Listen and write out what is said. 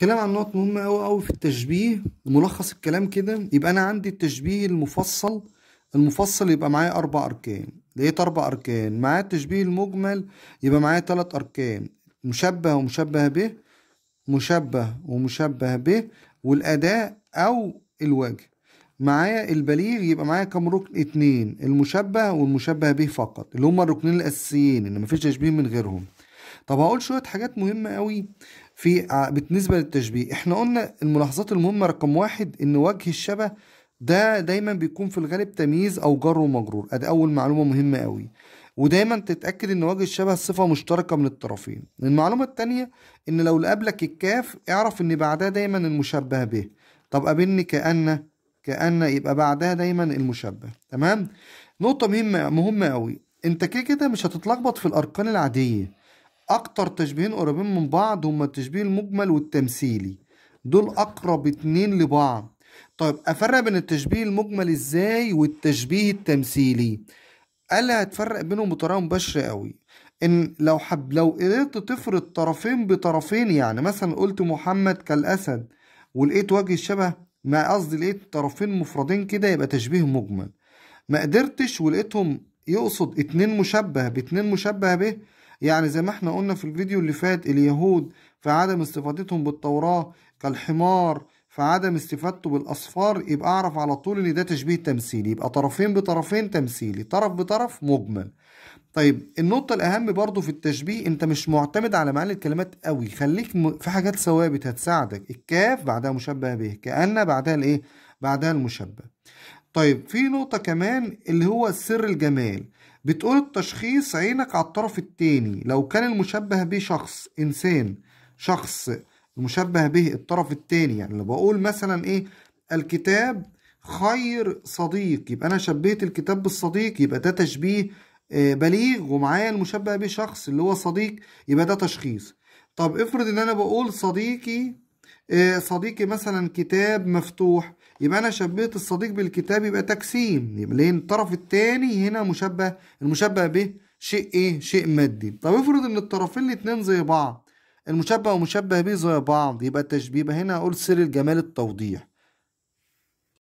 كلام عن نقط مهمة أوي أوي في التشبيه ملخص الكلام كده يبقى أنا عندي التشبيه المفصل المفصل يبقى معايا أربع أركان لقيت أربع أركان معايا التشبيه المجمل يبقى معايا تلات أركان مشبه ومشبه به مشبه ومشبه به والأداء أو الوجه معايا البليغ يبقى معايا كام ركن اتنين المشبه والمشبه به فقط اللي هما الركنين الأساسيين اللي مفيش تشبيه من غيرهم طب هقول شوية حاجات مهمة أوي في آه، بالنسبة للتشبيه احنا قلنا الملاحظات المهمة رقم واحد ان وجه الشبه ده دايما بيكون في الغالب تمييز او جر ومجرور ادي اول معلومة مهمة قوي ودايما تتاكد ان وجه الشبه صفه مشتركه من الطرفين المعلومه الثانيه ان لو قابلك الكاف اعرف ان بعدها دايما المشبه به طب قابلني كان كان يبقى بعدها دايما المشبه تمام نقطه مهمه مهمه قوي انت كده كده مش هتتلخبط في الاركان العاديه أكتر تشبيهين قريبين من بعض هما التشبيه المجمل والتمثيلي دول أقرب اتنين لبعض طيب أفرق بين التشبيه المجمل إزاي والتشبيه التمثيلي ألا هتفرق بينهم بطريقة مباشرة قوي إن لو حب لو قدرت تفرض طرفين بطرفين يعني مثلا قلت محمد كالأسد ولقيت وجه الشبه ما قصدي لقيت طرفين مفردين كده يبقى تشبيه مجمل ما قدرتش ولقيتهم يقصد اتنين مشبه باتنين مشبه به يعني زي ما احنا قلنا في الفيديو اللي فات اليهود في عدم استفادتهم بالتوراة كالحمار في عدم استفادته بالأصفار يبقى أعرف على طول إن ده تشبيه تمثيلي يبقى طرفين بطرفين تمثيلي طرف بطرف مجمل طيب النقطة الأهم برضو في التشبيه أنت مش معتمد على معاني الكلمات قوي خليك م... في حاجات ثوابت هتساعدك الكاف بعدها مشبه به كأن بعدها الإيه بعدها المشبه طيب في نقطة كمان اللي هو سر الجمال بتقول التشخيص عينك على الطرف التاني لو كان المشبه به شخص إنسان شخص المشبه به الطرف التاني يعني لو بقول مثلا إيه الكتاب خير صديق يبقى أنا شبهت الكتاب بالصديق يبقى ده تشبيه آه، بليغ ومعايا المشبه به شخص اللي هو صديق يبقى ده تشخيص طب افرض ان انا بقول صديقي آه، صديقي مثلا كتاب مفتوح يبقى انا شبهت الصديق بالكتاب يبقى تجسيم يبقى لان الطرف الثاني هنا مشبه المشبه به شيء ايه شيء مادي طب افرض ان الطرفين الاثنين زي بعض المشبه ومشبه به زي بعض يبقى التشبيه يبقى هنا اقول سر الجمال التوضيح